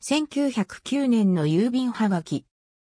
1909年の郵便はがき。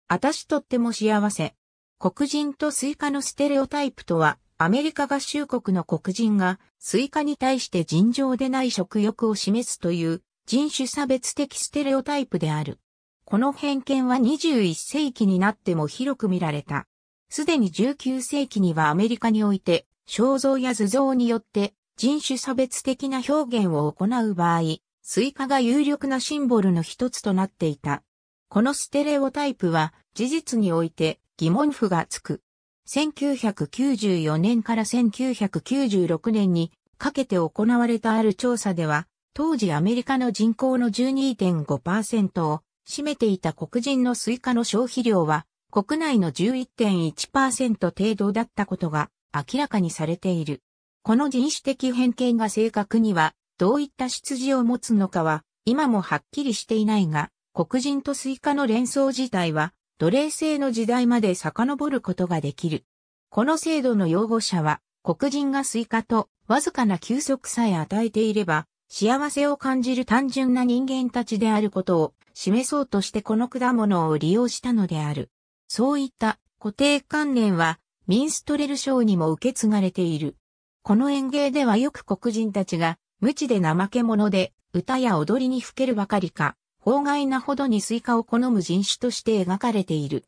あたしとっても幸せ。黒人とスイカのステレオタイプとは、アメリカ合衆国の黒人がスイカに対して尋常でない食欲を示すという人種差別的ステレオタイプである。この偏見は21世紀になっても広く見られた。すでに19世紀にはアメリカにおいて肖像や図像によって人種差別的な表現を行う場合、スイカが有力なシンボルの一つとなっていた。このステレオタイプは事実において疑問符がつく。1994年から1996年にかけて行われたある調査では、当時アメリカの人口の12.5%を占めていた黒人のスイカの消費量は国内の11.1%程度だったことが明らかにされている。この人種的偏見が正確にはどういった出自を持つのかは、今もはっきりしていないが、黒人とスイカの連想自体は、奴隷制の時代まで遡ることができる。この制度の擁護者は、黒人がスイカとわずかな休息さえ与えていれば、幸せを感じる単純な人間たちであることを示そうとしてこの果物を利用したのである。そういった固定観念はミンストレル賞にも受け継がれている。この園芸ではよく黒人たちが無知で怠け者で、歌や踊りにふけるばかりか、法外なほどにスイカを好む人種として描かれている。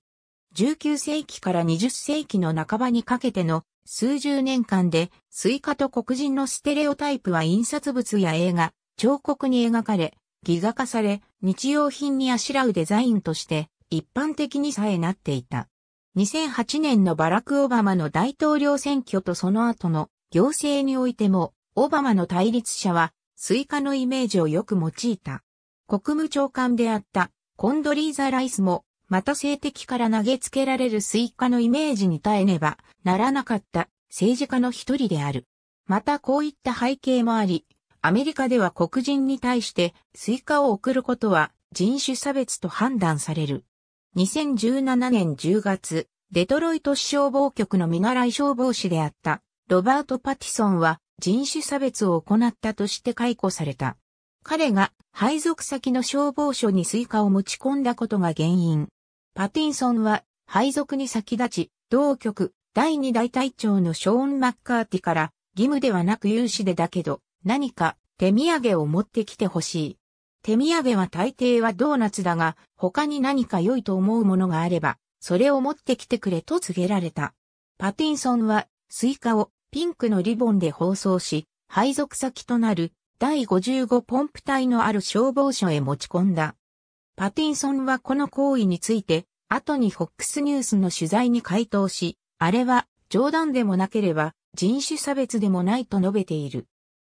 19世紀から20世紀の半ばにかけての数十年間で、スイカと黒人のステレオタイプは印刷物や映画、彫刻に描かれ、ギガ化され、日用品にあしらうデザインとして一般的にさえなっていた。2008年のバラク・オバマの大統領選挙とその後の行政においてもオバマの対立者は、スイカのイメージをよく用いた。国務長官であったコンドリーザ・ライスも、また性的から投げつけられるスイカのイメージに耐えねばならなかった政治家の一人である。またこういった背景もあり、アメリカでは黒人に対してスイカを送ることは人種差別と判断される。2017年10月、デトロイト市消防局の見習い消防士であったロバート・パティソンは人種差別を行ったとして解雇された。彼が配属先の消防署にスイカを持ち込んだことが原因。パティンソンは配属に先立ち、同局第二大隊長のショーン・マッカーティから義務ではなく有志でだけど何か手土産を持ってきてほしい。手土産は大抵はドーナツだが他に何か良いと思うものがあればそれを持ってきてくれと告げられた。パティンソンはスイカをピンクのリボンで放送し、配属先となる第55ポンプ隊のある消防署へ持ち込んだ。パティンソンはこの行為について、後にックスニュースの取材に回答し、あれは冗談でもなければ人種差別でもないと述べている。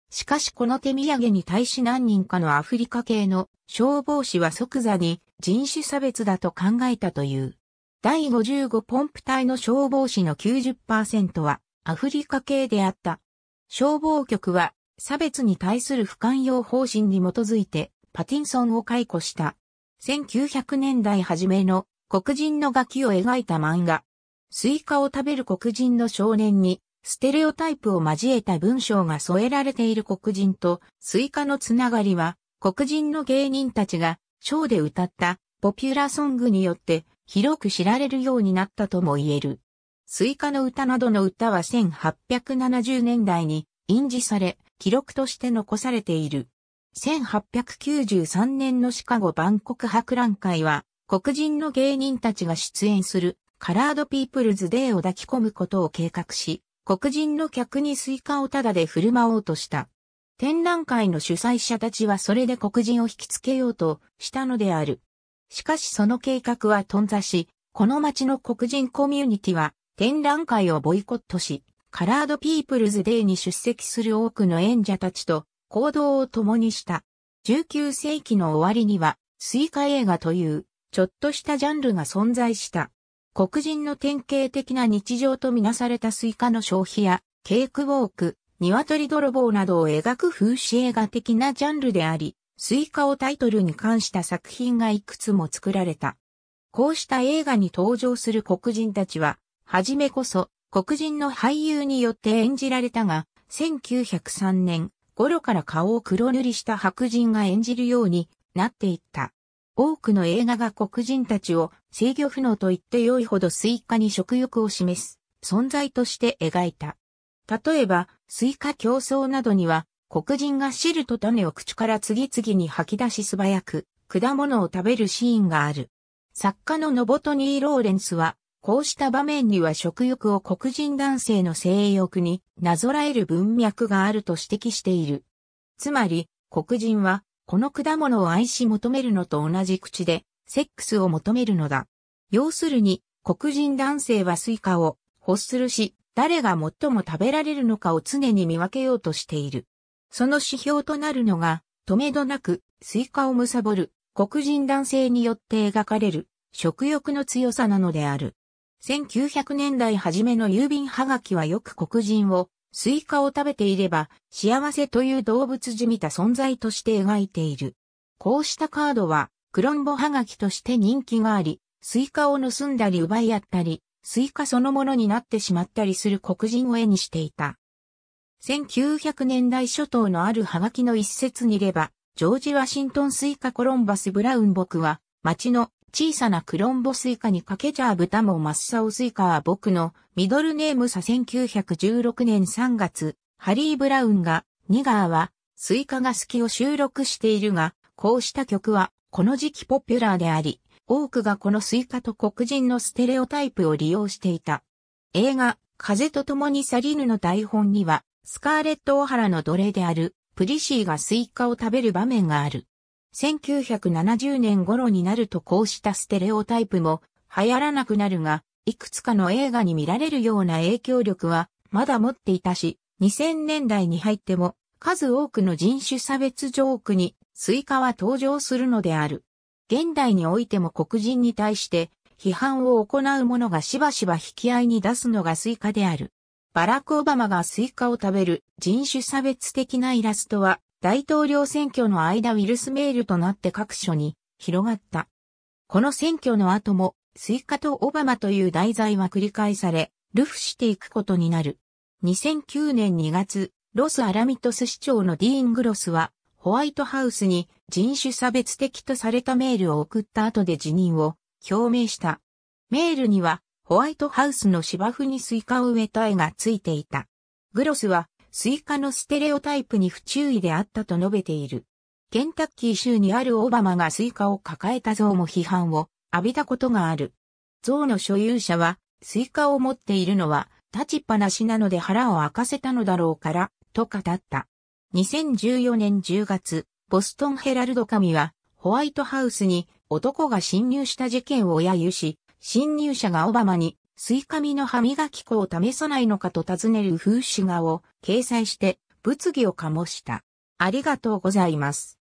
しかしこの手土産に対し何人かのアフリカ系の消防士は即座に人種差別だと考えたという。第55ポンプ隊の消防士の90%はアフリカ系であった。消防局は差別に対する不寛容方針に基づいてパティンソンを解雇した。1900年代初めの黒人のガキを描いた漫画。スイカを食べる黒人の少年にステレオタイプを交えた文章が添えられている黒人とスイカのつながりは黒人の芸人たちがショーで歌ったポピュラーソングによって広く知られるようになったとも言える。スイカの歌などの歌は1870年代に印字され、記録として残されている。1893年のシカゴ万国博覧会は、黒人の芸人たちが出演するカラードピープルズデーを抱き込むことを計画し、黒人の客にスイカをタダで振る舞おうとした。展覧会の主催者たちはそれで黒人を引きつけようとしたのである。しかしその計画は頓挫し、この街の黒人コミュニティは展覧会をボイコットし、カラードピープルズデーに出席する多くの演者たちと行動を共にした。19世紀の終わりには、スイカ映画という、ちょっとしたジャンルが存在した。黒人の典型的な日常とみなされたスイカの消費や、ケークウォーク、鶏泥棒などを描く風刺映画的なジャンルであり、スイカをタイトルに関した作品がいくつも作られた。こうした映画に登場する黒人たちは、はじめこそ、黒人の俳優によって演じられたが、1903年頃から顔を黒塗りした白人が演じるようになっていった。多くの映画が黒人たちを制御不能と言って良いほどスイカに食欲を示す存在として描いた。例えば、スイカ競争などには、黒人が汁と種を口から次々に吐き出し素早く、果物を食べるシーンがある。作家のノボトニー・ローレンスは、こうした場面には食欲を黒人男性の性欲になぞらえる文脈があると指摘している。つまり、黒人は、この果物を愛し求めるのと同じ口で、セックスを求めるのだ。要するに、黒人男性はスイカを欲するし、誰が最も食べられるのかを常に見分けようとしている。その指標となるのが、とめどなく、スイカを貪る、黒人男性によって描かれる、食欲の強さなのである。1900年代初めの郵便はがきはよく黒人を、スイカを食べていれば、幸せという動物じみた存在として描いている。こうしたカードは、クロンボはがきとして人気があり、スイカを盗んだり奪い合ったり、スイカそのものになってしまったりする黒人を絵にしていた。1900年代初頭のあるはがきの一節にいれば、ジョージ・ワシントンスイカ・コロンバス・ブラウン僕は、町の小さなクロンボスイカにかけちゃう豚もマッサオスイカは僕のミドルネームさ1916年3月、ハリー・ブラウンが、ニガーは、スイカが好きを収録しているが、こうした曲は、この時期ポピュラーであり、多くがこのスイカと黒人のステレオタイプを利用していた。映画、風と共に去りぬの台本には、スカーレット・オハラの奴隷である、プリシーがスイカを食べる場面がある。1970年頃になるとこうしたステレオタイプも流行らなくなるが、いくつかの映画に見られるような影響力はまだ持っていたし、2000年代に入っても数多くの人種差別ジョークにスイカは登場するのである。現代においても黒人に対して批判を行う者がしばしば引き合いに出すのがスイカである。バラク・オバマがスイカを食べる人種差別的なイラストは大統領選挙の間ウィルスメールとなって各所に広がった。この選挙の後も、スイカとオバマという題材は繰り返され、ルフしていくことになる。2009年2月、ロス・アラミトス市長のディーン・グロスは、ホワイトハウスに人種差別的とされたメールを送った後で辞任を表明した。メールには、ホワイトハウスの芝生にスイカを植えた絵がついていた。グロスは、スイカのステレオタイプに不注意であったと述べている。ケンタッキー州にあるオバマがスイカを抱えた像も批判を浴びたことがある。像の所有者は、スイカを持っているのは立ちっぱなしなので腹を明かせたのだろうから、と語った。2014年10月、ボストンヘラルド紙は、ホワイトハウスに男が侵入した事件を揶揄し、侵入者がオバマにスイカミの歯磨き粉を試さないのかと尋ねる風刺画を掲載して物議を醸した。ありがとうございます。